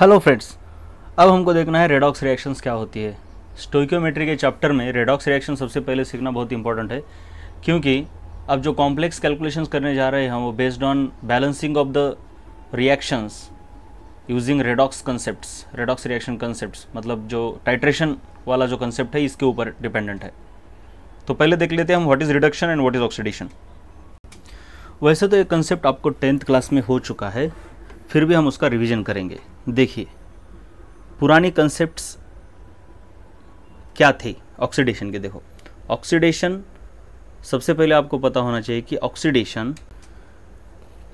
Hello friends अब हमको देखना है रेडॉक्स रिएक्शंस क्या होती है स्टोक्योमेट्री के चैप्टर में रेडॉक्स रिएक्शन सबसे पहले सीखना बहुत इंपॉर्टेंट है क्योंकि अब जो कॉम्प्लेक्स कैलकुलेशंस करने जा रहे हैं वो based on balancing of the reactions using redox concepts redox reaction concept मतलब जो टाइट्रेशन वाला जो कंसेप्ट है इसके ऊपर डिपेंडेंट है तो पहले देख लेते हैं हम what is reduction and what is oxidation वैसे तो ये कंसेप्ट आपको टेंथ क्लास में हो चुका है फिर भी हम उसका रिवीजन करेंगे देखिए पुरानी कंसेप्ट्स क्या थे ऑक्सीडेशन के देखो ऑक्सीडेशन सबसे पहले आपको पता होना चाहिए कि oxidation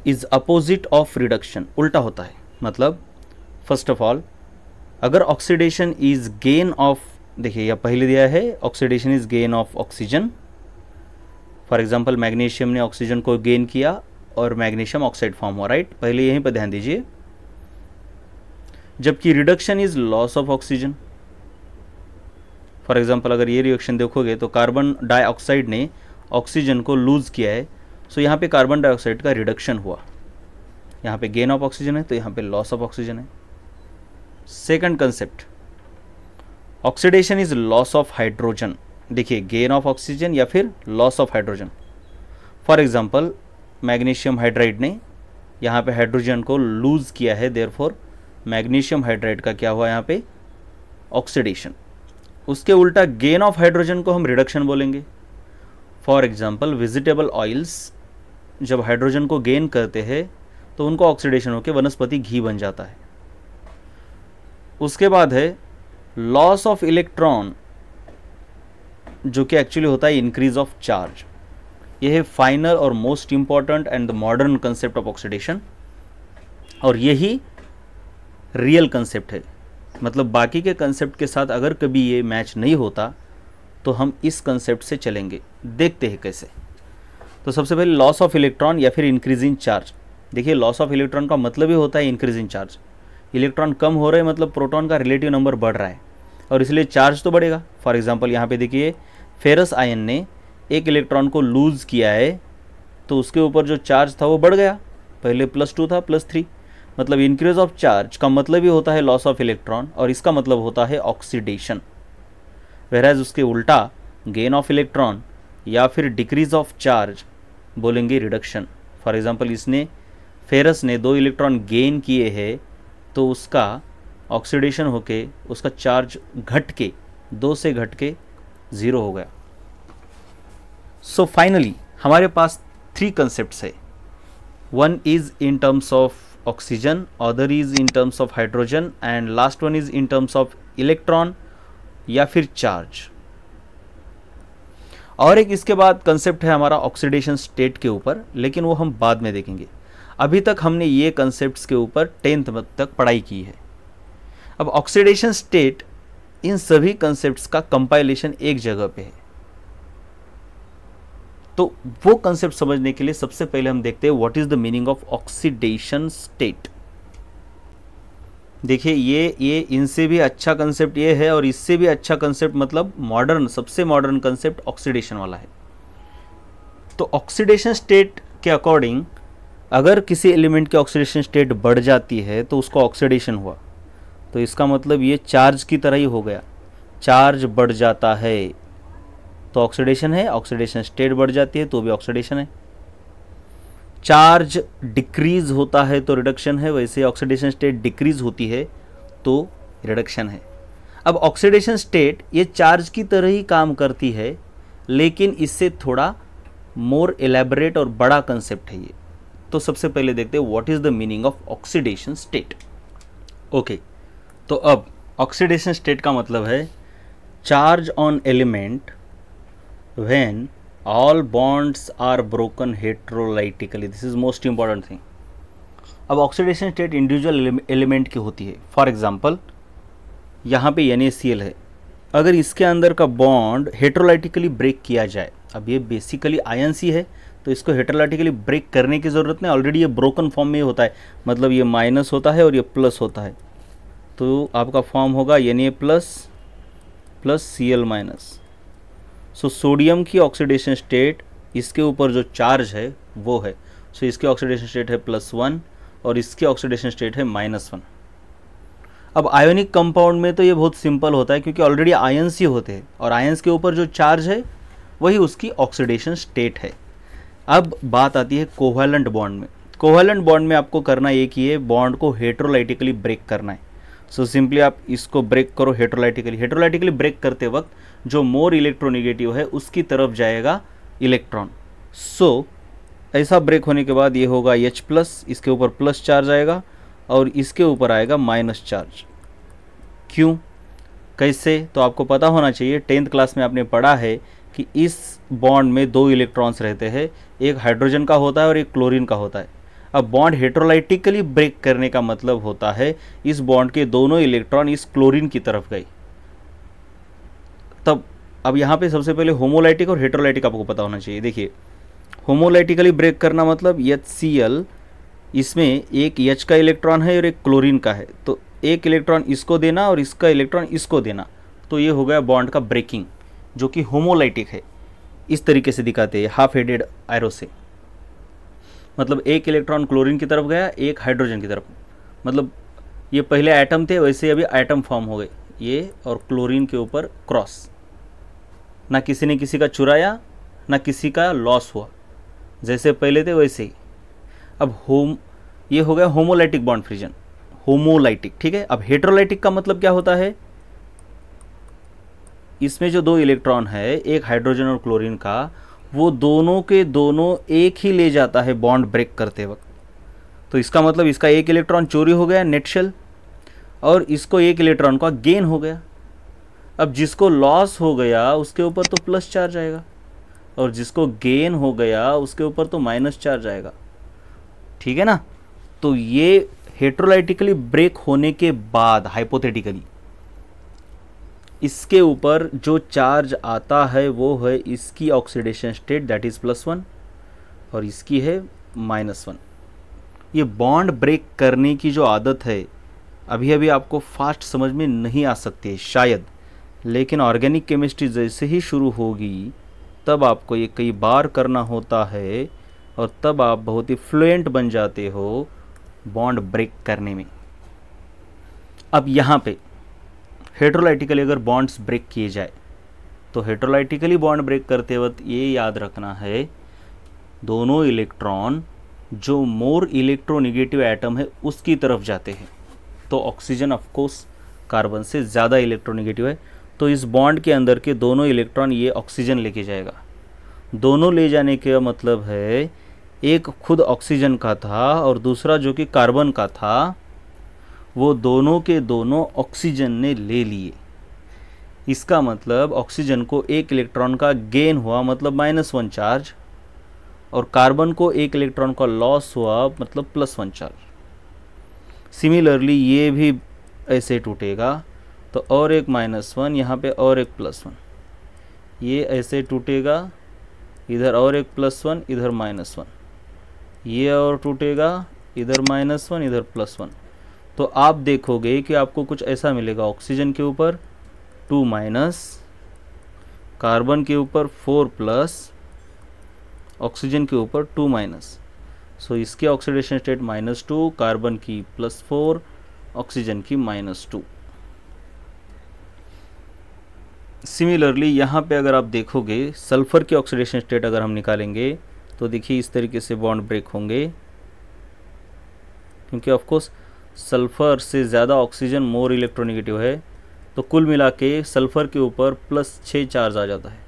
is opposite of reduction उल्टा होता है मतलब फर्स्ट ऑफ ऑल अगर ऑक्सीडेशन इज गेन ऑफ देखिए यह पहले दिया है oxidation is gain of oxygen for example magnesium ने ऑक्सीजन को गेन किया और मैग्नीशियम ऑक्साइड फॉर्म हुआ राइट पहले यहीं पर ध्यान दीजिए जबकि reduction is loss of oxygen for example अगर ये रिएक्शन देखोगे तो कार्बन डाइऑक्साइड ने ऑक्सीजन को लूज़ किया है सो so यहाँ पे कार्बन डाइऑक्साइड का रिडक्शन हुआ यहाँ पे गेन ऑफ ऑक्सीजन है तो यहाँ पे लॉस ऑफ ऑक्सीजन है second concept oxidation is loss of hydrogen देखिए गेन ऑफ ऑक्सीजन या फिर loss of hydrogen for example magnesium hydride ने यहाँ पे हाइड्रोजन को लूज़ किया है फॉर मैग्नीशियम हाइड्राइड का क्या हुआ यहाँ पे ऑक्सीडेशन उसके उल्टा गेन ऑफ हाइड्रोजन को हम रिडक्शन बोलेंगे फॉर एग्जाम्पल वेजिटेबल ऑयल्स जब हाइड्रोजन को गेन करते हैं तो उनको ऑक्सीडेशन होकर वनस्पति घी बन जाता है उसके बाद है लॉस ऑफ इलेक्ट्रॉन जो कि एक्चुअली होता है इंक्रीज ऑफ चार्ज ये है फाइनल और most important and the modern concept of oxidation और यही रियल कंसेप्ट है मतलब बाकी के कंसेप्ट के साथ अगर कभी ये मैच नहीं होता तो हम इस कंसेप्ट से चलेंगे देखते हैं कैसे तो सबसे पहले लॉस ऑफ इलेक्ट्रॉन या फिर इंक्रीजिंग चार्ज देखिए लॉस ऑफ इलेक्ट्रॉन का मतलब ही होता है इंक्रीजिंग चार्ज इलेक्ट्रॉन कम हो रहे मतलब प्रोटॉन का रिलेटिव नंबर बढ़ रहा है और इसलिए चार्ज तो बढ़ेगा फॉर एग्जाम्पल यहाँ पे देखिए फेरस आयन ने एक इलेक्ट्रॉन को लूज़ किया है तो उसके ऊपर जो चार्ज था वो बढ़ गया पहले प्लस टू था प्लस थ्री मतलब इंक्रीज ऑफ चार्ज का मतलब ही होता है लॉस ऑफ इलेक्ट्रॉन और इसका मतलब होता है ऑक्सीडेशन वहराज उसके उल्टा गेन ऑफ इलेक्ट्रॉन या फिर डिक्रीज ऑफ चार्ज बोलेंगे रिडक्शन फॉर एग्जाम्पल इसने फेरस ने दो इलेक्ट्रॉन गेन किए हैं तो उसका ऑक्सीडेशन होके उसका चार्ज घट के दो से घट के ज़ीरो हो गया सो फाइनली हमारे पास थ्री कंसेप्ट है one is in terms of oxygen other is in terms of hydrogen and last one is in terms of electron या फिर चार्ज और एक इसके बाद कंसेप्ट है हमारा ऑक्सीडेशन स्टेट के ऊपर लेकिन वो हम बाद में देखेंगे अभी तक हमने ये कंसेप्ट्स के ऊपर टेंथ तक पढ़ाई की है अब ऑक्सीडेशन स्टेट इन सभी कंसेप्ट्स का कंपाइलेशन एक जगह पे है तो वो कंसेप्ट समझने के लिए सबसे पहले हम देखते हैं what is the meaning of oxidation state देखिए ये ये इनसे भी अच्छा कंसेप्ट ये है और इससे भी अच्छा कंसेप्ट मतलब मॉडर्न सबसे मॉडर्न कंसेप्ट ऑक्सीडेशन वाला है तो ऑक्सीडेशन स्टेट के अकॉर्डिंग अगर किसी एलिमेंट की ऑक्सीडेशन स्टेट बढ़ जाती है तो उसका ऑक्सीडेशन हुआ तो इसका मतलब ये चार्ज की तरह ही हो गया चार्ज बढ़ जाता है तो ऑक्सीडेशन है ऑक्सीडेशन स्टेट बढ़ जाती है तो भी ऑक्सीडेशन है चार्ज डिक्रीज होता है तो रिडक्शन है वैसे ऑक्सीडेशन स्टेट डिक्रीज होती है तो रिडक्शन है अब ऑक्सीडेशन स्टेट ये चार्ज की तरह ही काम करती है लेकिन इससे थोड़ा मोर एलेबरेट और बड़ा कंसेप्ट है ये तो सबसे पहले देखते हैं what is the meaning of oxidation state okay तो अब ऑक्सीडेशन स्टेट का मतलब है charge on element when all bonds are broken heterolytically this is most important thing अब ऑक्सीडेशन स्टेट इंडिविजुअल एलिमेंट की होती है फॉर एग्जाम्पल यहाँ पे एन है अगर इसके अंदर का बॉन्ड हेट्रोलाइटिकली ब्रेक किया जाए अब ये बेसिकली आयन सी है तो इसको हेट्रोलाइटिकली ब्रेक करने की ज़रूरत नहीं ऑलरेडी ये ब्रोकन फॉर्म में ही होता है मतलब ये माइनस होता है और ये प्लस होता है तो आपका फॉर्म होगा N A plus plus C L minus so sodium की ऑक्सीडेशन स्टेट इसके ऊपर जो चार्ज है वो है सो so, इसके ऑक्सीडेशन स्टेट है प्लस वन और इसके ऑक्सीडेशन स्टेट है माइनस वन अब आयोनिक कंपाउंड में तो ये बहुत सिंपल होता है क्योंकि ऑलरेडी आयन्स ही होते हैं और आयन्स के ऊपर जो चार्ज है वही उसकी ऑक्सीडेशन स्टेट है अब बात आती है कोवेलेंट बॉन्ड में कोवेलेंट बॉन्ड में आपको करना एक ही है बॉन्ड को हेट्रोलाइटिकली ब्रेक करना है सो so सिंपली आप इसको ब्रेक करो हेट्रोलाइटिकली हेट्रोलाइटिकली ब्रेक करते वक्त जो मोर इलेक्ट्रोनिगेटिव है उसकी तरफ जाएगा इलेक्ट्रॉन सो so, ऐसा ब्रेक होने के बाद ये होगा एच प्लस इसके ऊपर प्लस चार्ज आएगा और इसके ऊपर आएगा माइनस चार्ज क्यों कैसे तो आपको पता होना चाहिए टेंथ क्लास में आपने पढ़ा है कि इस बॉन्ड में दो इलेक्ट्रॉन्स रहते हैं एक हाइड्रोजन का होता है और एक क्लोरीन का होता है अब बॉन्ड हेट्रोलाइटिकली ब्रेक करने का मतलब होता है इस बॉन्ड के दोनों इलेक्ट्रॉन इस क्लोरीन की तरफ गए तब अब यहाँ पे सबसे पहले होमोलाइटिक और हेट्रोलाइटिक आपको पता होना चाहिए देखिए होमोलाइटिकली ब्रेक करना मतलब एच सी एल इसमें एक एच का इलेक्ट्रॉन है और एक क्लोरीन का है तो एक इलेक्ट्रॉन इसको देना और इसका इलेक्ट्रॉन इसको देना तो ये हो गया बॉन्ड का ब्रेकिंग जो कि होमोलाइटिक है इस तरीके से दिखाते हैं हाफ हेडेड आयरो से मतलब एक इलेक्ट्रॉन क्लोरीन की तरफ गया एक हाइड्रोजन की तरफ मतलब ये पहले एटम थे वैसे अभी एटम फॉर्म हो गए ये और क्लोरीन के ऊपर क्रॉस ना किसी ने किसी का चुराया ना किसी का लॉस हुआ जैसे पहले थे वैसे ही अब होम ये हो गया होमोलाइटिक बॉन्ड फ्रिजन होमोलाइटिक ठीक है अब हेट्रोलाइटिक का मतलब क्या होता है इसमें जो दो इलेक्ट्रॉन है एक हाइड्रोजन और क्लोरीन का वो दोनों के दोनों एक ही ले जाता है बॉन्ड ब्रेक करते वक्त तो इसका मतलब इसका एक इलेक्ट्रॉन चोरी हो गया नेट शेल और इसको एक इलेक्ट्रॉन का गेन हो गया अब जिसको लॉस हो गया उसके ऊपर तो प्लस चार्ज आएगा और जिसको गेन हो गया उसके ऊपर तो माइनस चार्ज आएगा ठीक है ना तो ये हेट्रोलाइटिकली ब्रेक होने के बाद हाइपोथेटिकली इसके ऊपर जो चार्ज आता है वो है इसकी oxidation state that is plus one और इसकी है माइनस वन ये बॉन्ड ब्रेक करने की जो आदत है अभी अभी आपको फास्ट समझ में नहीं आ सकती है शायद लेकिन ऑर्गेनिक केमिस्ट्री जैसे ही शुरू होगी तब आपको ये कई बार करना होता है और तब आप बहुत ही फ्लुएंट बन जाते हो बॉन्ड ब्रेक करने में अब यहाँ पे हेट्रोलाइटिकली अगर बॉन्ड्स ब्रेक किए जाए तो हेट्रोलाइटिकली बॉन्ड ब्रेक करते वक्त ये याद रखना है दोनों इलेक्ट्रॉन जो मोर इलेक्ट्रोनिगेटिव एटम है उसकी तरफ जाते हैं तो ऑक्सीजन ऑफकोर्स कार्बन से ज़्यादा इलेक्ट्रोनिगेटिव है तो इस बॉन्ड के अंदर के दोनों इलेक्ट्रॉन ये ऑक्सीजन लेके जाएगा दोनों ले जाने का मतलब है एक खुद ऑक्सीजन का था और दूसरा जो कि कार्बन का था वो दोनों के दोनों ऑक्सीजन ने ले लिए इसका मतलब ऑक्सीजन को एक इलेक्ट्रॉन का गेन हुआ मतलब माइनस वन चार्ज और कार्बन को एक इलेक्ट्रॉन का लॉस हुआ मतलब प्लस वन चार्ज सिमिलरली ये भी ऐसे टूटेगा तो और एक माइनस वन यहाँ पे और एक प्लस वन ये ऐसे टूटेगा इधर और एक प्लस वन इधर माइनस वन ये और टूटेगा इधर माइनस वन इधर प्लस वन तो आप देखोगे कि आपको कुछ ऐसा मिलेगा ऑक्सीजन के ऊपर टू माइनस कार्बन के ऊपर फोर प्लस ऑक्सीजन के ऊपर टू माइनस सो इसके oxidation state minus two carbon की प्लस फोर ऑक्सीजन की माइनस टू सिमिलरली यहाँ पे अगर आप देखोगे सल्फ़र की ऑक्सीडेशन स्टेट अगर हम निकालेंगे तो देखिए इस तरीके से बॉन्ड ब्रेक होंगे क्योंकि ऑफकोर्स सल्फ़र से ज़्यादा ऑक्सीजन मोर इलेक्ट्रोनिगेटिव है तो कुल मिला के सल्फ़र के ऊपर प्लस छः चार्ज आ जाता है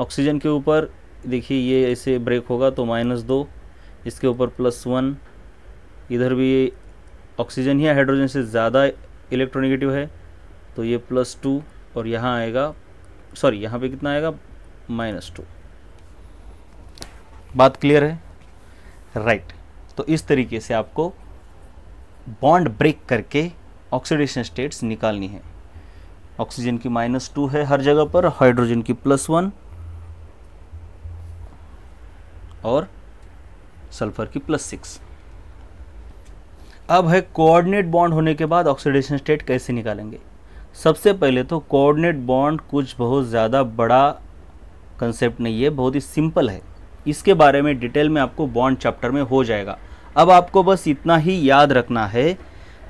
ऑक्सीजन के ऊपर देखिए ये ऐसे ब्रेक होगा तो माइनस दो इसके ऊपर प्लस वन इधर भी ऑक्सीजन ही हाइड्रोजन से ज़्यादा इलेक्ट्रोनिगेटिव है तो ये प्लस टू और यहाँ आएगा सॉरी यहाँ पे कितना आएगा माइनस टू बात क्लियर है राइट right. तो इस तरीके से आपको बॉन्ड ब्रेक करके ऑक्सीडेशन स्टेट्स निकालनी है ऑक्सीजन की माइनस टू है हर जगह पर हाइड्रोजन की प्लस वन और सल्फर की प्लस सिक्स अब है कोऑर्डिनेट बॉन्ड होने के बाद ऑक्सीडेशन स्टेट कैसे निकालेंगे सबसे पहले तो कोऑर्डिनेट बॉन्ड कुछ बहुत ज़्यादा बड़ा कंसेप्ट नहीं है बहुत ही सिंपल है इसके बारे में डिटेल में आपको बॉन्ड चैप्टर में हो जाएगा अब आपको बस इतना ही याद रखना है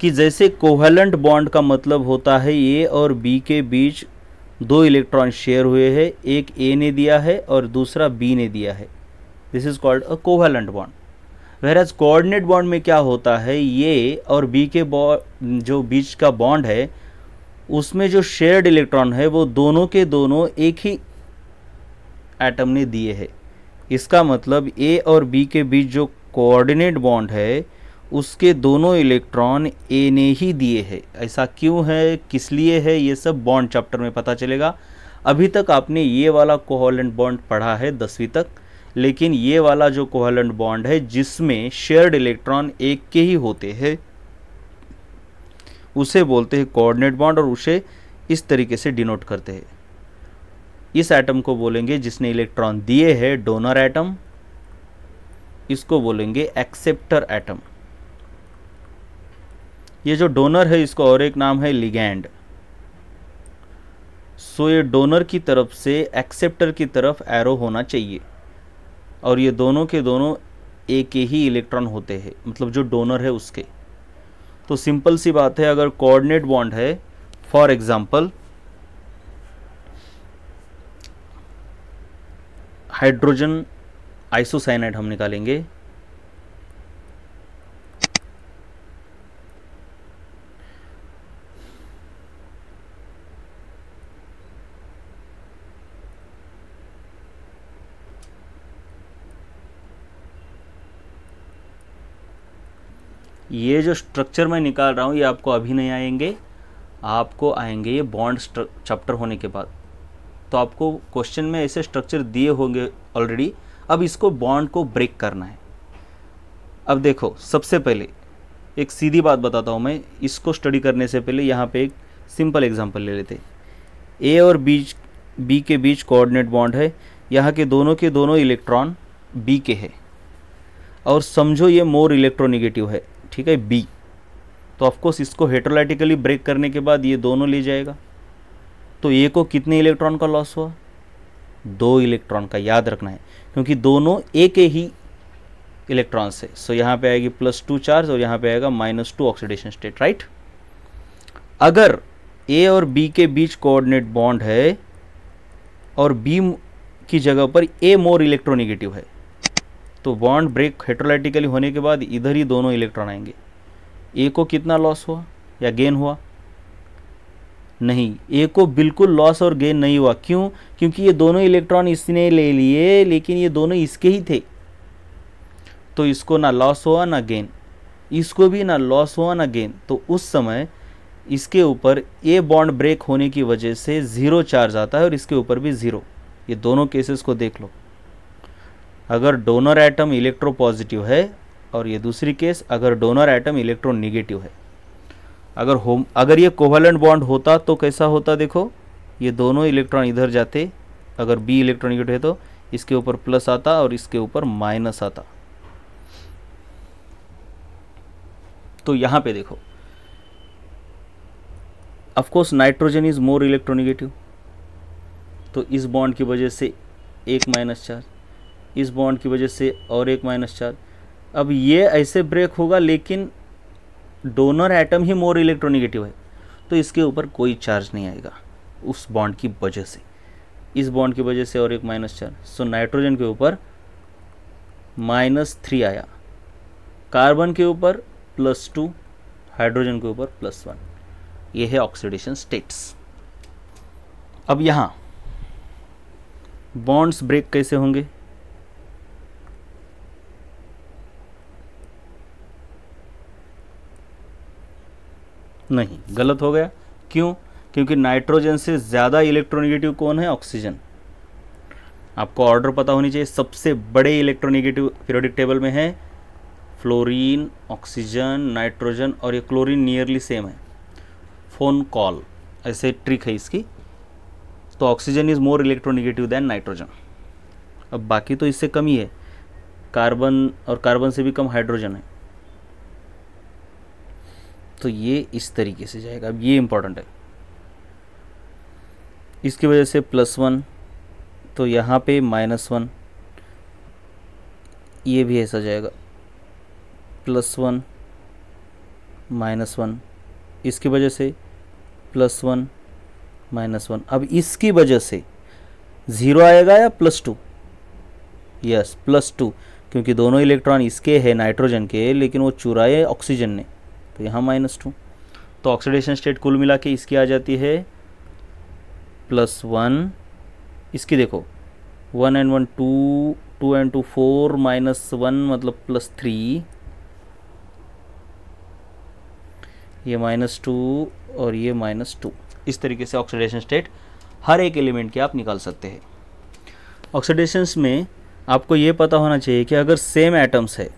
कि जैसे कोवेलेंट बॉन्ड का मतलब होता है ए और बी के बीच दो इलेक्ट्रॉन शेयर हुए हैं एक ए ने दिया है और दूसरा बी ने दिया है this is called a covalent bond whereas coordinate bond में क्या होता है ये और बी के जो बीच का बॉन्ड है उसमें जो शेयर्ड इलेक्ट्रॉन है वो दोनों के दोनों एक ही एटम ने दिए है इसका मतलब ए और बी के बीच जो कोऑर्डिनेट बॉन्ड है उसके दोनों इलेक्ट्रॉन ए ने ही दिए है ऐसा क्यों है किस लिए है ये सब बॉन्ड चैप्टर में पता चलेगा अभी तक आपने ये वाला कोहलेंट बॉन्ड पढ़ा है दसवीं तक लेकिन ये वाला जो कोहलेंट बॉन्ड है जिसमें शेयर्ड इलेक्ट्रॉन एक के ही होते हैं उसे बोलते हैं कोऑर्डिनेट बॉन्ड और उसे इस तरीके से डिनोट करते हैं इस एटम को बोलेंगे जिसने इलेक्ट्रॉन दिए हैं डोनर एटम इसको बोलेंगे एक्सेप्टर एटम ये जो डोनर है इसको और एक नाम है लिगैंड सो ये डोनर की तरफ से एक्सेप्टर की तरफ एरो होना चाहिए और ये दोनों के दोनों एक ही इलेक्ट्रॉन होते हैं मतलब जो डोनर है उसके तो सिंपल सी बात है अगर कोऑर्डिनेट बॉन्ड है फॉर एग्जांपल हाइड्रोजन आइसोसाइनाइड हम निकालेंगे ये जो स्ट्रक्चर मैं निकाल रहा हूँ ये आपको अभी नहीं आएंगे आपको आएंगे ये बॉन्ड चैप्टर होने के बाद तो आपको क्वेश्चन में ऐसे स्ट्रक्चर दिए होंगे ऑलरेडी अब इसको बॉन्ड को ब्रेक करना है अब देखो सबसे पहले एक सीधी बात बताता हूँ मैं इसको स्टडी करने से पहले यहाँ पे एक सिंपल एग्जांपल ले लेते ए और बी बी के बीच कोऑर्डिनेट बॉन्ड है यहाँ के दोनों के दोनों इलेक्ट्रॉन बी के हैं और समझो ये मोर इलेक्ट्रोनिगेटिव है ठीक है बी तो ऑफकोर्स इसको हेट्रोलाइटिकली ब्रेक करने के बाद ये दोनों ले जाएगा तो ए को कितने इलेक्ट्रॉन का लॉस हुआ दो इलेक्ट्रॉन का याद रखना है क्योंकि दोनों एक ही इलेक्ट्रॉन से सो so, यहाँ पे आएगी प्लस टू चार्ज और यहाँ पे आएगा minus two oxidation state right अगर ए और बी के बीच कोऑर्डिनेट बॉन्ड है और बी की जगह पर ए मोर इलेक्ट्रोनिगेटिव है तो बॉन्ड ब्रेक हेट्रोलाइटिकली होने के बाद इधर ही दोनों इलेक्ट्रॉन आएंगे ए को कितना लॉस हुआ या गेन हुआ नहीं ए को बिल्कुल लॉस और गेन नहीं हुआ क्यों क्योंकि ये दोनों इलेक्ट्रॉन इसने ले लिए लेकिन ये दोनों इसके ही थे तो इसको ना लॉस हुआ ना गेन इसको भी ना लॉस हुआ ना गेन तो उस समय इसके ऊपर ए बॉन्ड ब्रेक होने की वजह से ज़ीरो चार्ज आता है और इसके ऊपर भी ज़ीरो ये दोनों केसेस को देख लो अगर डोनर आइटम इलेक्ट्रो पॉजिटिव है और ये दूसरी केस अगर डोनर आइटम इलेक्ट्रो निगेटिव है अगर होम अगर ये कोवलेंट बॉन्ड होता तो कैसा होता देखो ये दोनों इलेक्ट्रॉन इधर जाते अगर बी इलेक्ट्रॉन यूनिट है तो इसके ऊपर प्लस आता और इसके ऊपर माइनस आता तो यहां पे देखो of course nitrogen is more electronegative तो इस बॉन्ड की वजह से एक माइनस चार्ज इस बॉन्ड की वजह से और एक माइनस चार्ज अब ये ऐसे ब्रेक होगा लेकिन डोनर एटम ही मोर इलेक्ट्रोनिगेटिव है तो इसके ऊपर कोई चार्ज नहीं आएगा उस बॉन्ड की वजह से इस बॉन्ड की वजह से और एक माइनस चार्ज सो नाइट्रोजन के ऊपर माइनस थ्री आया कार्बन के ऊपर प्लस टू हाइड्रोजन के ऊपर प्लस वन ये है ऑक्सीडेशन स्टेट्स अब यहाँ बॉन्ड्स ब्रेक कैसे होंगे नहीं गलत हो गया क्यों क्योंकि नाइट्रोजन से ज़्यादा इलेक्ट्रोनिगेटिव कौन है ऑक्सीजन आपको ऑर्डर पता होनी चाहिए सबसे बड़े इलेक्ट्रोनिगेटिव पीरियोडिक टेबल में है फ्लोरीन ऑक्सीजन नाइट्रोजन और ये क्लोरीन नियरली सेम है फ़ोन कॉल ऐसे ट्रिक है इसकी तो oxygen is more electronegative than nitrogen अब बाकी तो इससे कम ही है कार्बन और कार्बन से भी कम हाइड्रोजन है तो ये इस तरीके से जाएगा अब ये इम्पोर्टेंट है इसकी वजह से प्लस वन तो यहाँ पे माइनस वन ये भी ऐसा जाएगा प्लस वन माइनस वन इसकी वजह से प्लस वन माइनस वन अब इसकी वजह से ज़ीरो आएगा या plus two yes plus two क्योंकि दोनों इलेक्ट्रॉन इसके हैं नाइट्रोजन के लेकिन वो चुराए ऑक्सीजन ने तो यहाँ माइनस टू तो ऑक्सीडेशन स्टेट कुल मिला के इसकी आ जाती है प्लस वन इसकी देखो one and one two two and two four minus one मतलब प्लस थ्री ये माइनस टू और ये माइनस टू इस तरीके से ऑक्सीडेशन स्टेट हर एक एलिमेंट के आप निकाल सकते हैं ऑक्सीडेशंस में आपको ये पता होना चाहिए कि अगर सेम एटम्स है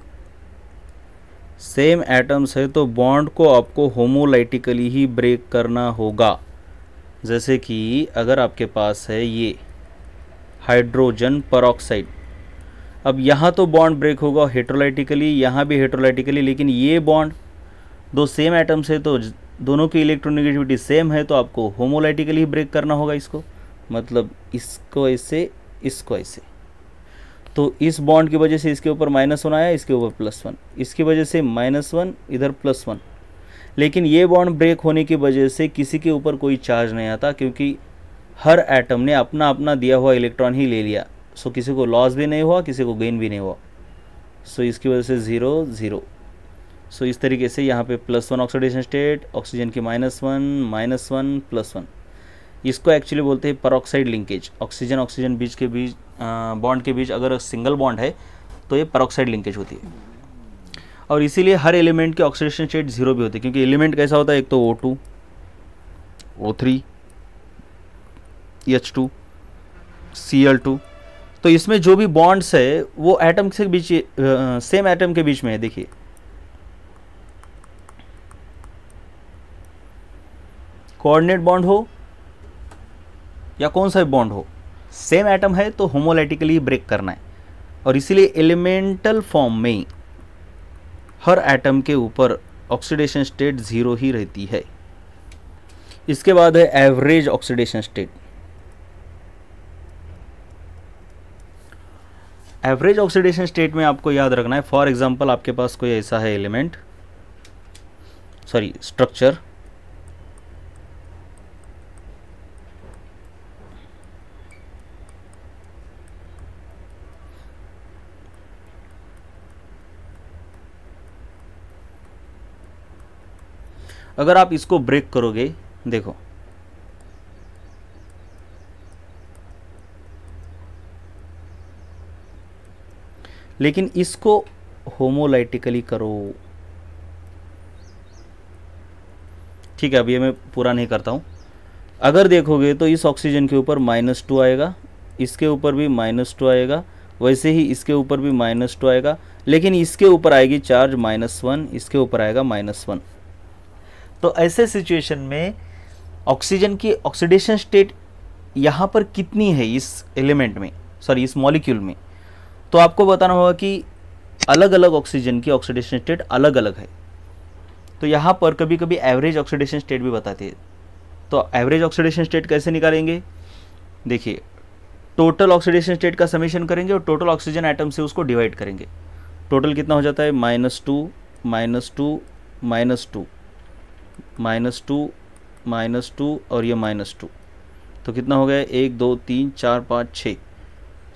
सेम एटम्स है तो बॉन्ड को आपको होमोलाइटिकली ही ब्रेक करना होगा जैसे कि अगर आपके पास है ये हाइड्रोजन परऑक्साइड अब यहाँ तो बॉन्ड ब्रेक होगा हेट्रोलाइटिकली यहाँ भी हेट्रोलाइटिकली लेकिन ये बॉन्ड दो सेम एटम्स है तो दोनों की इलेक्ट्रोनिगेटिविटी सेम है तो आपको होमोलाइटिकली ब्रेक करना होगा इसको मतलब इसको ऐसे इसको ऐसे तो इस बॉन्ड की वजह से इसके ऊपर माइनस वन आया इसके ऊपर प्लस वन इसकी वजह से माइनस वन इधर प्लस वन लेकिन ये बॉन्ड ब्रेक होने की वजह से किसी के ऊपर कोई चार्ज नहीं आता क्योंकि हर एटम ने अपना अपना दिया हुआ इलेक्ट्रॉन ही ले लिया सो किसी को लॉस भी नहीं हुआ किसी को गेन भी नहीं हुआ सो इसकी वजह से ज़ीरो ज़ीरो सो इस तरीके से यहाँ पे plus one oxidation state oxygen की minus one minus one plus one इसको एक्चुअली बोलते हैं परऑक्साइड लिंकेज ऑक्सीजन ऑक्सीजन बीच के बीच बॉन्ड के बीच अगर सिंगल बॉन्ड है तो ये परऑक्साइड लिंकेज होती है और इसीलिए हर एलिमेंट के ऑक्सीडेशन स्टेट जीरो भी होते हैं क्योंकि एलिमेंट कैसा होता है एक तो O two O three H two C L two तो इसमें जो भी बॉन्ड्स है वो एटम के बीच सेम एटम के बीच में है देखिए कोऑर्डिनेट बॉन्ड हो या कौन सा भी बॉन्ड हो सेम एटम है तो होमोलाइटिकली ब्रेक करना है और इसीलिए एलिमेंटल फॉर्म में हर एटम के ऊपर ऑक्सीडेशन स्टेट ज़ीरो ही रहती है इसके बाद है average oxidation state average oxidation state में आपको याद रखना है फॉर एग्जांपल आपके पास कोई ऐसा है एलिमेंट सॉरी स्ट्रक्चर अगर आप इसको ब्रेक करोगे देखो लेकिन इसको होमोलाइटिकली करो ठीक है अब ये मैं पूरा नहीं करता हूँ अगर देखोगे तो इस ऑक्सीजन के ऊपर माइनस टू आएगा इसके ऊपर भी माइनस टू आएगा वैसे ही इसके ऊपर भी माइनस टू आएगा लेकिन इसके ऊपर आएगी चार्ज माइनस वन इसके ऊपर आएगा माइनस वन तो ऐसे सिचुएशन में ऑक्सीजन की ऑक्सीडेशन स्टेट यहाँ पर कितनी है इस एलिमेंट में सॉरी इस मॉलिक्यूल में तो आपको बताना होगा कि अलग अलग ऑक्सीजन की ऑक्सीडेशन स्टेट अलग अलग है तो यहाँ पर कभी कभी एवरेज ऑक्सीडेशन स्टेट भी बताते हैं तो एवरेज ऑक्सीडेशन स्टेट कैसे निकालेंगे देखिए टोटल ऑक्सीडेशन स्टेट का समीशन करेंगे और टोटल ऑक्सीजन आइटम से उसको डिवाइड करेंगे टोटल कितना हो जाता है minus two minus two minus two minus two minus two और ये माइनस टू तो कितना हो गया एक दो तीन चार पाँच छः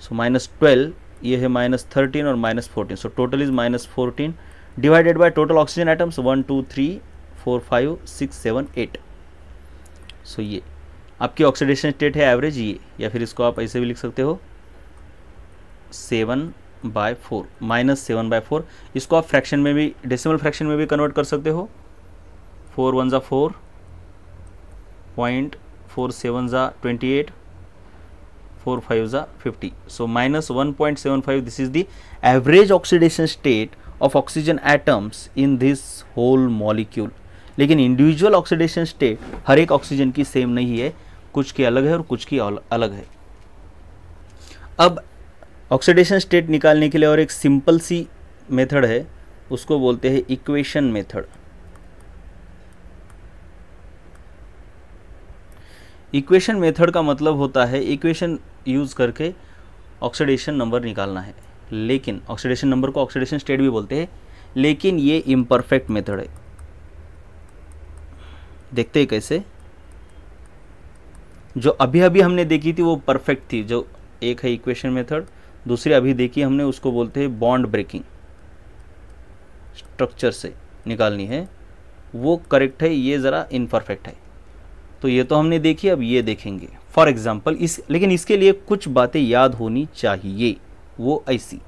सो माइनस ट्वेल्व ये है माइनस थर्टीन और minus fourteen so total is minus fourteen divided by total oxygen atoms one two three four five six seven eight so ये आपकी ऑक्सीडेशन स्टेट है एवरेज ये या फिर इसको आप ऐसे भी लिख सकते हो seven by four minus seven by four इसको आप फ्रैक्शन में भी डेसिमल फ्रैक्शन में भी कन्वर्ट कर सकते हो फोर वन ज़ा फोर पॉइंट फोर सेवन ज़ा ट्वेंटी एट फोर फाइव ज़ा fifty so minus one point seven five this is the average oxidation state of oxygen atoms in this whole molecule लेकिन individual oxidation state हर एक oxygen की same नहीं है कुछ की अलग है और कुछ की अलग है अब ऑक्सीडेशन स्टेट निकालने के लिए और एक सिंपल सी मेथड है उसको बोलते हैं इक्वेशन मेथड इक्वेशन मेथड का मतलब होता है इक्वेशन यूज़ करके ऑक्सीडेशन नंबर निकालना है लेकिन ऑक्सीडेशन नंबर को ऑक्सीडेशन स्टेट भी बोलते हैं लेकिन ये इम्परफेक्ट मेथड है देखते हैं कैसे जो अभी अभी हमने देखी थी वो परफेक्ट थी जो एक है इक्वेशन मेथड दूसरी अभी देखी हमने उसको बोलते हैं बॉन्ड ब्रेकिंग स्ट्रक्चर से निकालनी है वो करेक्ट है ये ज़रा इनपरफेक्ट है तो ये तो हमने देखी अब ये देखेंगे फॉर एग्जाम्पल इस लेकिन इसके लिए कुछ बातें याद होनी चाहिए वो ऐसी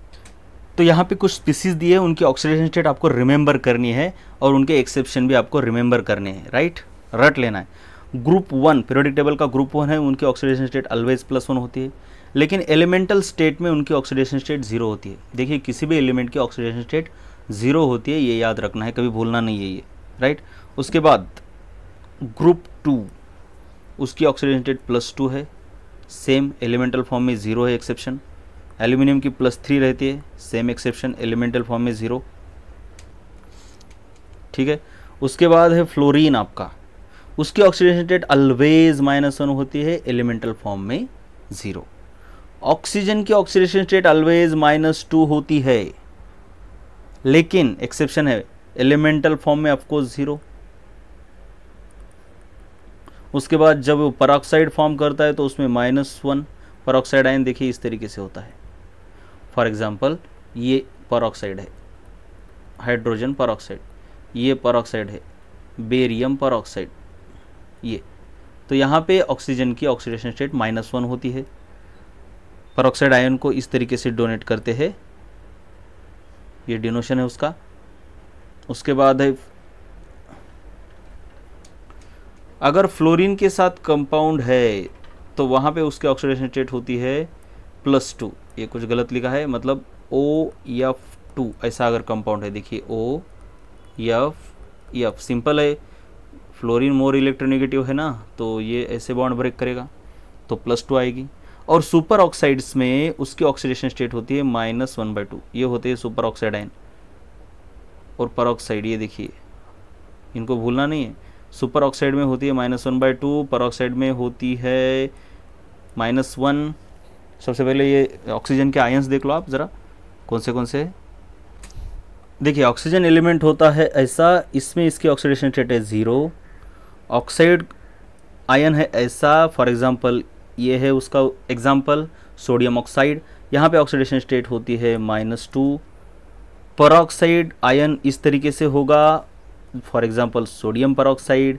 तो यहाँ पे कुछ स्पीसीज दिए उनकी ऑक्सीडेशन स्टेट आपको रिमेंबर करनी है और उनके एक्सेप्शन भी आपको रिमेंबर करने हैं राइट रट लेना है ग्रुप वन पीरियोडिक टेबल का ग्रुप वन है उनकी oxidation state always plus one होती है लेकिन एलिमेंटल स्टेट में उनकी ऑक्सीडेशन स्टेट जीरो होती है देखिए किसी भी एलिमेंट की ऑक्सीडेशन स्टेट जीरो होती है ये याद रखना है कभी भूलना नहीं है ये राइट उसके बाद ग्रुप टू उसकी ऑक्सीडेशन रेट प्लस टू है सेम एलिमेंटल फॉर्म में ज़ीरो है एक्सेप्शन एल्यूमिनियम की प्लस थ्री रहती है सेम एक्सेप्शन एलिमेंटल फॉर्म में ज़ीरो ठीक है उसके बाद है फ्लोरीन आपका उसकी oxidation rate always minus one होती है एलिमेंटल फॉर्म में ज़ीरो ऑक्सीजन की oxidation rate always minus two होती है लेकिन एक्सेप्शन है एलिमेंटल फॉर्म में ऑफकोर्स ज़ीरो उसके बाद जब वो परऑक्साइड फॉर्म करता है तो उसमें माइनस वन परऑक्साइड आयन देखिए इस तरीके से होता है फॉर एग्ज़ाम्पल ये परऑक्साइड है हाइड्रोजन परऑक्साइड ये परऑक्साइड है बेरियम परऑक्साइड ये तो यहाँ पे ऑक्सीजन की ऑक्सीडेशन स्टेट माइनस वन होती है परऑक्साइड आयन को इस तरीके से डोनेट करते हैं ये डिनोशन है उसका उसके बाद है अगर फ्लोरीन के साथ कंपाउंड है तो वहाँ पे उसकी ऑक्सीडेशन स्टेट होती है प्लस टू ये कुछ गलत लिखा है मतलब ओ एफ टू ऐसा अगर कंपाउंड है देखिए ओ एफ एफ सिंपल है फ्लोरीन मोर इलेक्ट्रोनेगेटिव है ना तो ये ऐसे बॉन्ड ब्रेक करेगा तो प्लस टू आएगी और सुपर ऑक्साइड्स में उसकी ऑक्सीडेशन स्टेट होती है माइनस वन बाई टू ये होते हैं सुपर ऑक्साइड आइन और पर ऑक्साइड ये देखिए इनको भूलना नहीं है सुपर ऑक्साइड में होती है माइनस वन बाई टू पर ऑक्साइड में होती है माइनस वन सबसे पहले ये ऑक्सीजन के आयंस देख लो आप ज़रा कौन से कौन से देखिए ऑक्सीजन एलिमेंट होता है ऐसा इसमें इसकी ऑक्सीडेशन रेट है ज़ीरो ऑक्साइड आयन है ऐसा फॉर एग्ज़ाम्पल ये है उसका एग्ज़ाम्पल सोडियम ऑक्साइड यहाँ पे ऑक्सीडेशन स्टेट होती है माइनस टू पर ऑक्साइड आयन इस तरीके से होगा फॉर एग्ज़ाम्पल सोडियम पर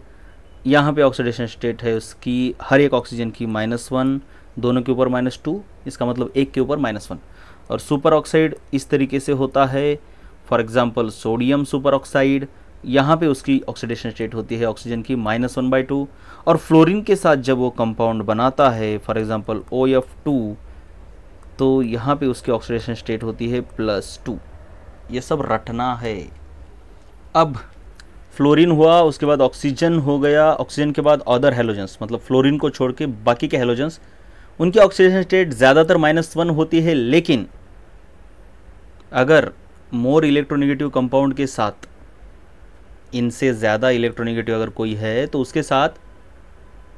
यहाँ पे ऑक्सीडेशन स्टेट है उसकी हर एक ऑक्सीजन की माइनस वन दोनों के ऊपर माइनस टू इसका मतलब एक के ऊपर माइनस वन और सुपर ऑक्साइड इस तरीके से होता है for example sodium super oxide यहाँ पर उसकी ऑक्सीडेशन स्टेट होती है ऑक्सीजन की माइनस वन बाई टू और फ्लोरिन के साथ जब वो कंपाउंड बनाता है for example O F two तो यहाँ पर उसकी ऑक्सीडेशन स्टेट होती है प्लस टू ये सब रटना है अब फ्लोरीन हुआ उसके बाद ऑक्सीजन हो गया ऑक्सीजन के बाद अदर हेलोजेंस मतलब फ्लोरीन को छोड़ के बाकी के हेलोजेंस उनकी ऑक्सीजन स्टेट ज़्यादातर माइनस वन होती है लेकिन अगर मोर इलेक्ट्रोनिगेटिव कंपाउंड के साथ इनसे ज़्यादा इलेक्ट्रोनिगेटिव अगर कोई है तो उसके साथ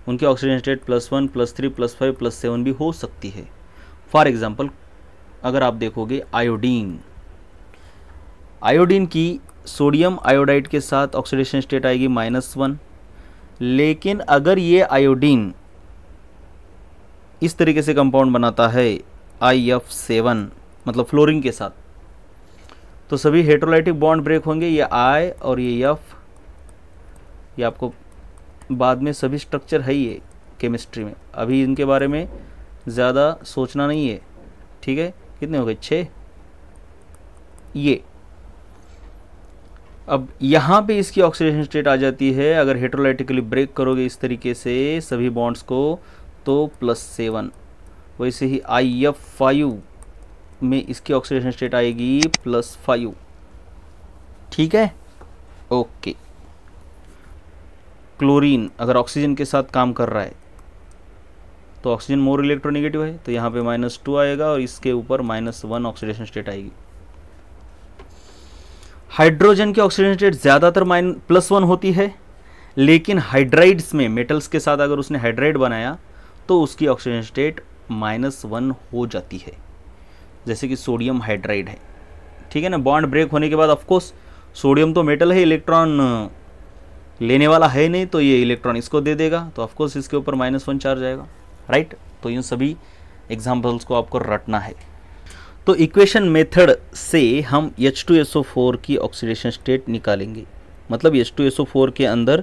उनकी oxygen state plus one plus three plus five plus seven भी हो सकती है फॉर एग्ज़ाम्पल अगर आप देखोगे आयोडीन आयोडीन की सोडियम आयोडाइड के साथ ऑक्सीडेशन स्टेट आएगी माइनस वन लेकिन अगर ये आयोडीन इस तरीके से कंपाउंड बनाता है आई एफ सेवन मतलब फ्लोरिन के साथ तो सभी हेट्रोलाइटिक बॉन्ड ब्रेक होंगे ये आई और ये एफ ये आपको बाद में सभी स्ट्रक्चर है ये केमिस्ट्री में अभी इनके बारे में ज़्यादा सोचना नहीं है ठीक है कितने हो गए छः ये अब यहाँ पे इसकी ऑक्सीडेशन स्टेट आ जाती है अगर हेट्रोलाइटिकली ब्रेक करोगे इस तरीके से सभी बॉन्ड्स को तो प्लस सेवन वैसे ही आई एफ फाइव में इसकी ऑक्सीडेशन स्टेट आएगी प्लस फाइव ठीक है ओके क्लोरीन अगर ऑक्सीजन के साथ काम कर रहा है तो ऑक्सीजन मोर इलेक्ट्रोनिगेटिव है तो यहाँ पे माइनस टू आएगा और इसके ऊपर माइनस वन ऑक्सीडेशन स्टेट आएगी हाइड्रोजन की ऑक्सीजन स्टेट ज़्यादातर माइन प्लस वन होती है लेकिन हाइड्राइड्स में मेटल्स के साथ अगर उसने हाइड्राइड बनाया तो उसकी ऑक्सीजन स्टेट माइनस वन हो जाती है जैसे कि सोडियम हाइड्राइड है ठीक है ना बॉन्ड ब्रेक होने के बाद ऑफकोर्स सोडियम तो मेटल है इलेक्ट्रॉन uh, लेने वाला है नहीं तो ये इलेक्ट्रॉन इसको दे देगा तो ऑफकोर्स इसके ऊपर माइनस वन चार्ज आएगा राइट तो इन सभी एग्जाम्पल्स को आपको रटना है तो इक्वेशन मेथड से हम H2SO4 की ऑक्सीडेशन स्टेट निकालेंगे मतलब H2SO4 के अंदर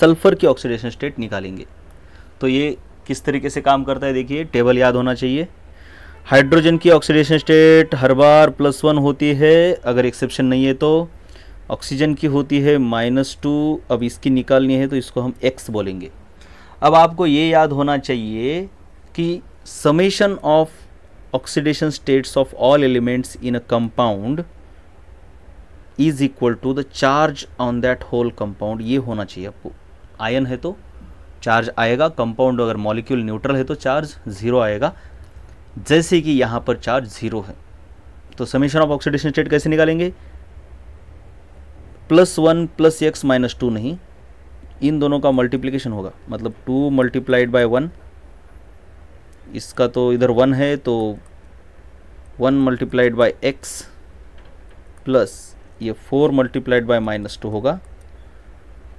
सल्फर की ऑक्सीडेशन स्टेट निकालेंगे तो ये किस तरीके से काम करता है देखिए टेबल याद होना चाहिए हाइड्रोजन की ऑक्सीडेशन स्टेट हर बार प्लस वन होती है अगर एक्सेप्शन नहीं है तो ऑक्सीजन की होती है माइनस टू अब इसकी निकालनी है तो इसको हम एक्स बोलेंगे अब आपको ये याद होना चाहिए कि summation of oxidation states of all elements in a compound is equal to the charge on that whole compound ये होना चाहिए आपको आयन है तो चार्ज आएगा कंपाउंड अगर मॉलिक्यूल न्यूट्रल है तो चार्ज ज़ीरो आएगा जैसे कि यहां पर चार्ज ज़ीरो है तो समीशन ऑफ ऑक्सीडेशन स्टेट कैसे निकालेंगे plus one plus x minus two नहीं इन दोनों का मल्टीप्लीकेशन होगा मतलब टू मल्टीप्लाइड बाय वन इसका तो इधर वन है तो one multiplied by x plus ये four multiplied by minus two होगा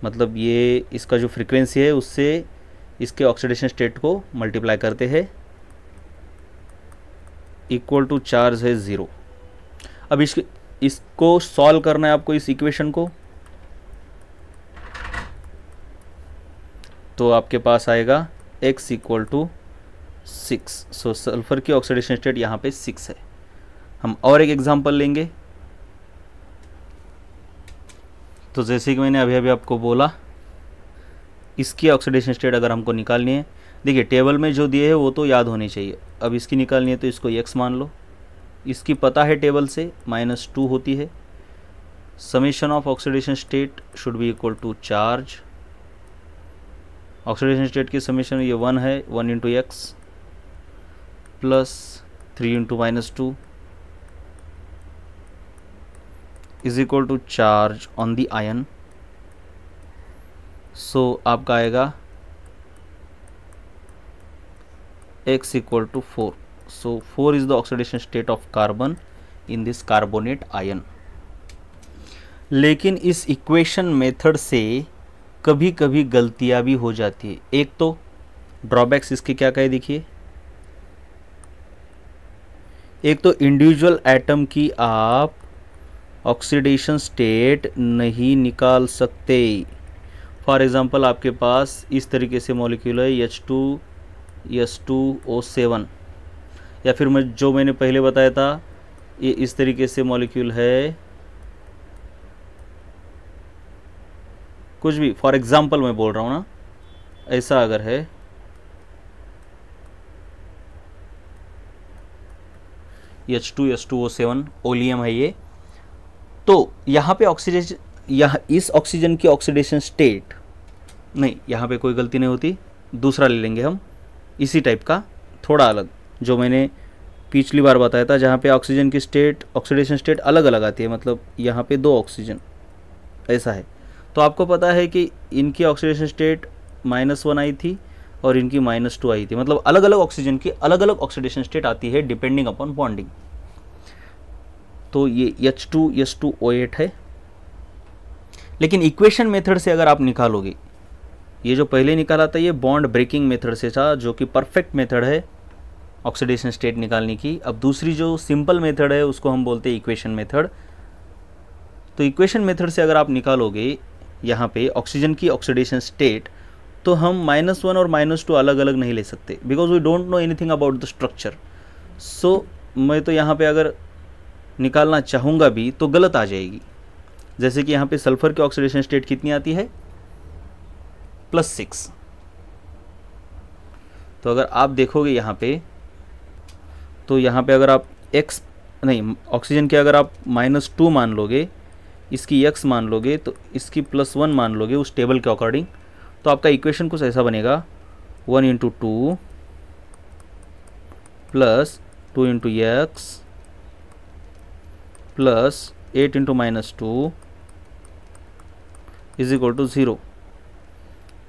मतलब ये इसका जो फ्रीक्वेंसी है उससे इसके ऑक्सीडेशन स्टेट को मल्टीप्लाई करते हैं इक्वल टू चार्ज है ज़ीरो अब इस इसको सॉल्व करना है आपको इस इक्वेशन को तो आपके पास आएगा x equal to six so sulphur की ऑक्सीडेशन स्टेट यहाँ पे सिक्स है हम और एक एग्जाम्पल लेंगे तो जैसे कि मैंने अभी अभी आपको बोला इसकी ऑक्सीडेशन स्टेट अगर हमको निकालनी है देखिए टेबल में जो दिए है वो तो याद होनी चाहिए अब इसकी निकालनी है तो इसको एक्स मान लो इसकी पता है टेबल से माइनस टू होती है summation of oxidation state should be equal to charge oxidation state की समीशन ये वन है one into x plus three into minus two is equal to charge on the ion so आपका आएगा x equal to four so four is the oxidation state of carbon in this carbonate ion लेकिन इस equation method से कभी कभी गलतियां भी हो जाती है एक तो ड्रॉबैक्स इसके क्या कहे देखिए एक तो इंडिविजुअल एटम की आप ऑक्सीडेशन स्टेट नहीं निकाल सकते फॉर एग्ज़ाम्पल आपके पास इस तरीके से मॉलिक्यूल है H two S two O seven या फिर मैं जो मैंने पहले बताया था ये इस तरीके से मॉलिक्यूल है कुछ भी फॉर एग्ज़ाम्पल मैं बोल रहा हूँ ना ऐसा अगर है H two S two O seven oleum है ये तो यहाँ पे ऑक्सीडेशन यहाँ इस ऑक्सीजन की ऑक्सीडेशन स्टेट नहीं यहाँ पे कोई गलती नहीं होती दूसरा ले लेंगे हम इसी टाइप का थोड़ा अलग जो मैंने पिछली बार बताया था जहाँ पे ऑक्सीजन की स्टेट ऑक्सीडेशन स्टेट अलग अलग आती है मतलब यहाँ पे दो ऑक्सीजन ऐसा है तो आपको पता है कि इनकी ऑक्सीडेशन स्टेट माइनस वन आई थी और इनकी माइनस टू आई थी मतलब अलग अलग ऑक्सीजन की अलग अलग ऑक्सीडेशन स्टेट आती है डिपेंडिंग अपॉन बॉन्डिंग तो ये H two S two O eight है लेकिन इक्वेशन मेथड से अगर आप निकालोगे ये जो पहले निकाला था ये बॉन्ड ब्रेकिंग मेथड से था जो कि परफेक्ट मेथड है ऑक्सीडेशन स्टेट निकालने की अब दूसरी जो सिंपल मेथड है उसको हम बोलते हैं इक्वेशन मेथड तो इक्वेशन मेथड से अगर आप निकालोगे यहाँ पे ऑक्सीजन की ऑक्सीडेशन स्टेट तो हम माइनस वन और माइनस टू अलग अलग नहीं ले सकते because we don't know anything about the structure so मैं तो यहाँ पे अगर निकालना चाहूँगा भी तो गलत आ जाएगी जैसे कि यहाँ पे सल्फर की ऑक्सीडेशन स्टेट कितनी आती है प्लस सिक्स तो अगर आप देखोगे यहाँ पे तो यहाँ पे अगर आप एक्स नहीं ऑक्सीजन के अगर आप माइनस टू मान लोगे इसकी एक्स मान लोगे तो इसकी प्लस वन मान लोगे उस टेबल के अकॉर्डिंग तो आपका इक्वेशन कुछ ऐसा बनेगा one into two plus two into x plus eight into minus two is equal to zero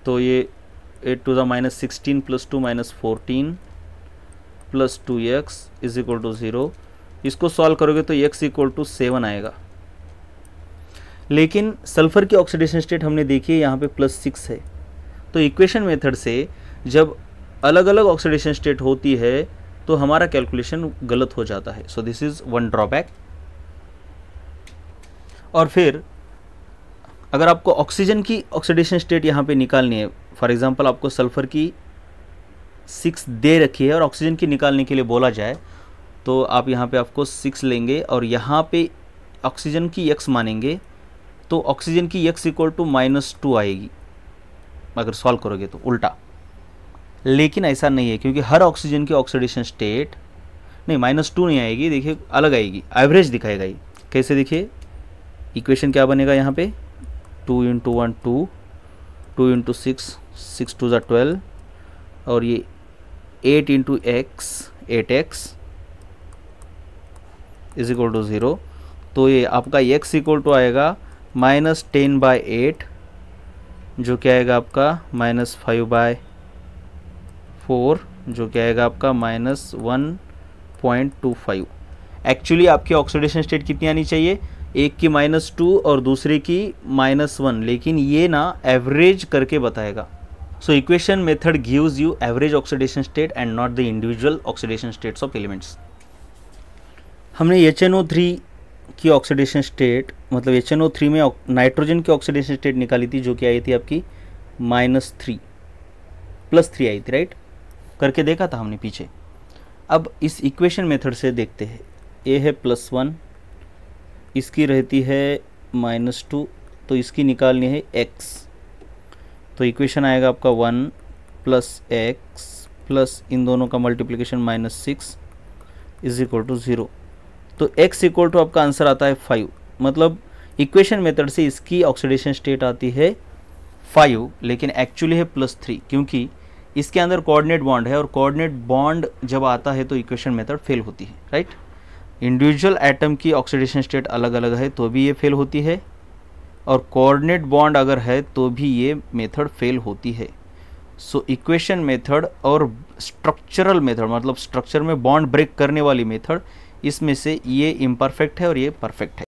तो ये eight twos are minus sixteen plus two minus fourteen plus two x is equal to zero इसको solve करोगे तो x equal to seven आएगा लेकिन sulphur की oxidation state हमने देखी है यहाँ पे प्लस सिक्स है तो इक्वेशन मेथड से जब अलग अलग ऑक्सीडेशन स्टेट होती है तो हमारा कैलकुलेशन गलत हो जाता है so this is one drawback और फिर अगर आपको ऑक्सीजन की ऑक्सीडेशन स्टेट यहाँ पे निकालनी है फॉर एग्जांपल आपको सल्फ़र की सिक्स दे रखी है और ऑक्सीजन की निकालने के लिए बोला जाए तो आप यहाँ पे आपको सिक्स लेंगे और यहाँ पे ऑक्सीजन की एक्स मानेंगे तो ऑक्सीजन की x equal to minus two आएगी अगर सॉल्व करोगे तो उल्टा लेकिन ऐसा नहीं है क्योंकि हर ऑक्सीजन की ऑक्सीडेशन स्टेट नहीं माइनस टू नहीं आएगी देखिए अलग आएगी एवरेज दिखाएगा ये कैसे देखिए इक्वेशन क्या बनेगा यहाँ पे two into one two two into six six twos are twelve और ये eight into x eight x is equal to zero तो ये आपका एक्स इक्वल टू आएगा माइनस टेन बाई एट जो कि आएगा आपका माइनस फाइव बाय फोर जो कि आएगा आपका minus one point two five actually आपकी ऑक्सीडेशन स्टेट कितनी आनी चाहिए एक की माइनस टू और दूसरे की माइनस वन लेकिन ये ना एवरेज करके बताएगा so equation method gives you average oxidation state and not the individual oxidation states of elements हमने एच एन ओ थ्री की ऑक्सीडेशन स्टेट मतलब एच थ्री में नाइट्रोजन की ऑक्सीडेशन स्टेट निकाली थी जो कि आई थी आपकी माइनस थ्री प्लस थ्री आई थी राइट करके देखा था हमने पीछे अब इस इक्वेशन मेथड से देखते हैं ए है प्लस वन इसकी रहती है माइनस टू तो इसकी निकालनी है एक्स तो इक्वेशन आएगा आपका वन प्लस एक्स प्लस इन दोनों का multiplication minus six is equal to zero तो x इक्वल टू आपका आंसर आता है फाइव मतलब इक्वेशन मेथड से इसकी ऑक्सीडेशन स्टेट आती है फाइव लेकिन एक्चुअली है प्लस थ्री क्योंकि इसके अंदर कोऑर्डिनेट बॉन्ड है और कोऑर्डिनेट बॉन्ड जब आता है तो इक्वेशन मेथड फेल होती है राइट इंडिविजुअल एटम की ऑक्सीडेशन स्टेट अलग अलग है तो भी ये फेल होती है और कोऑर्डिनेट बॉन्ड अगर है तो भी ये मेथड फेल होती है सो इक्वेशन मेथड और स्ट्रक्चरल मेथड मतलब स्ट्रक्चर में बॉन्ड ब्रेक करने वाली मेथड इसमें से ये इम्परफेक्ट है और ये परफेक्ट है